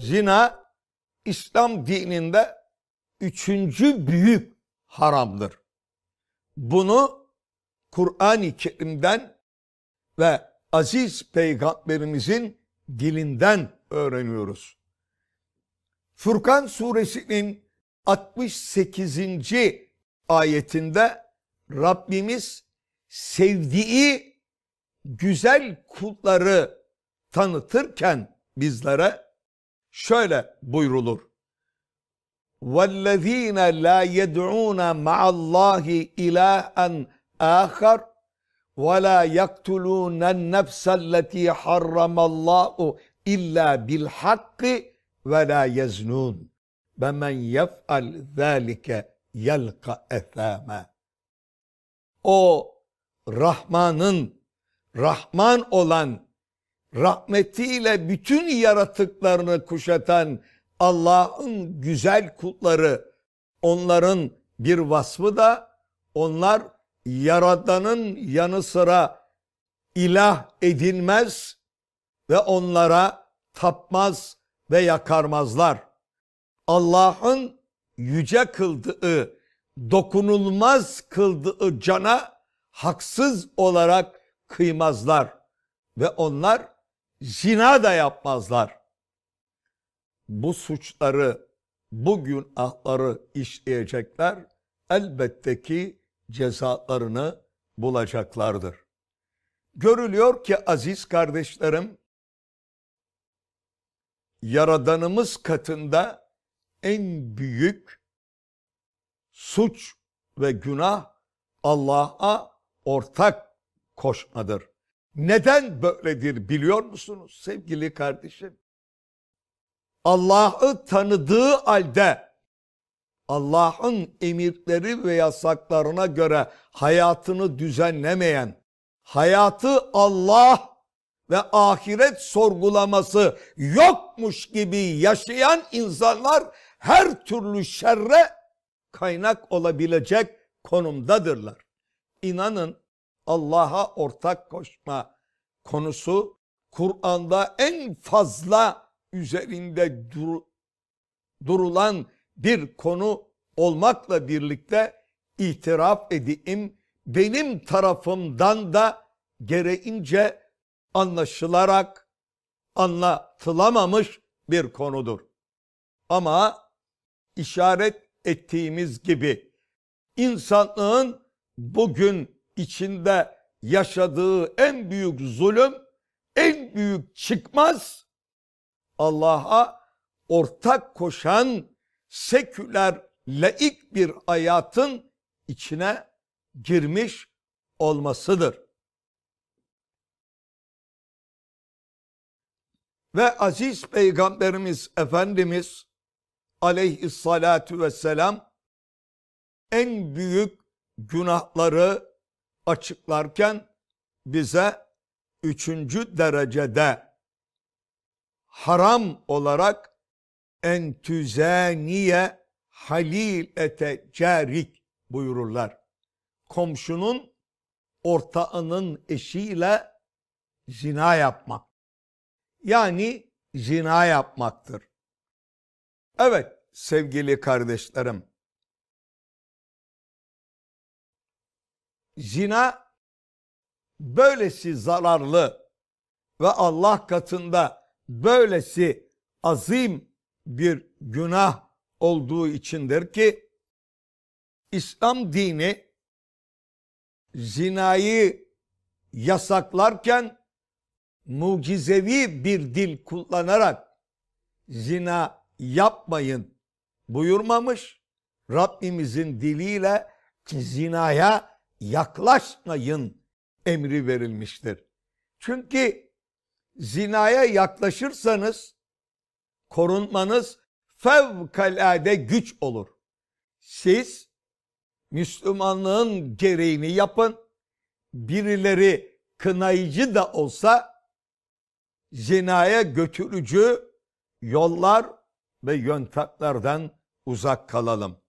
Zina İslam dininde üçüncü büyük haramdır. Bunu Kur'an-ı Kerim'den ve aziz peygamberimizin dilinden öğreniyoruz. Furkan suresinin 68. ayetinde Rabbimiz sevdiği güzel kulları tanıtırken bizlere şöyle buyrulur. وَالَّذ۪ينَ لَا يَدْعُونَ مَعَ اللّٰهِ اِلَٰهًا آخَرٍ وَلَا يَقْتُلُونَ النَّفْسَ الَّتِي حَرَّمَ اللّٰهُ اِلَّا بِالْحَقِّ وَلَا يَزْنُونَ وَمَنْ يَفْعَلْ ذَٰلِكَ يَلْقَ اَثَامًا O Rahman'ın, Rahman olan rahmetiyle bütün yaratıklarını kuşatan Allah'ın güzel kutları onların bir vasfı da onlar yaradanın yanı sıra ilah edinmez ve onlara tapmaz ve yakarmazlar. Allah'ın yüce kıldığı, dokunulmaz kıldığı cana haksız olarak kıymazlar ve onlar zina da yapmazlar. Bu suçları, bu günahları işleyecekler elbette ki cezalarını bulacaklardır. Görülüyor ki aziz kardeşlerim, Yaradanımız katında en büyük suç ve günah Allah'a ortak koşmadır. Neden böyledir biliyor musunuz sevgili kardeşim? Allah'ı tanıdığı halde Allah'ın emirleri ve yasaklarına göre hayatını düzenlemeyen, hayatı Allah ve ahiret sorgulaması yokmuş gibi yaşayan insanlar her türlü şerre kaynak olabilecek konumdadırlar. İnanın Allah'a ortak koşma konusu Kur'an'da en fazla üzerinde dur durulan bir konu olmakla birlikte itiraf edeyim benim tarafımdan da gereğince anlaşılarak anlatılamamış bir konudur. Ama işaret ettiğimiz gibi insanlığın bugün içinde yaşadığı en büyük zulüm, en büyük çıkmaz Allah'a ortak koşan seküler laik bir hayatın içine girmiş olmasıdır. Ve aziz peygamberimiz Efendimiz aleyhissalatu vesselam en büyük günahları açıklarken bize üçüncü derecede haram olarak entüzeniye halil ete carik buyururlar. Komşunun ortağının eşiyle zina yapmak. Yani zina yapmaktır. Evet sevgili kardeşlerim zina böylesi zararlı ve Allah katında böylesi azim bir günah olduğu içindir ki İslam dini zinayı yasaklarken mucizevi bir dil kullanarak zina yapmayın buyurmamış. Rabbimizin diliyle zinaya yaklaşmayın emri verilmiştir. Çünkü zinaya yaklaşırsanız korunmanız fevkalade güç olur. Siz Müslümanlığın gereğini yapın. Birileri kınayıcı da olsa zinaya götürücü yollar ve yöntemlerden uzak kalalım.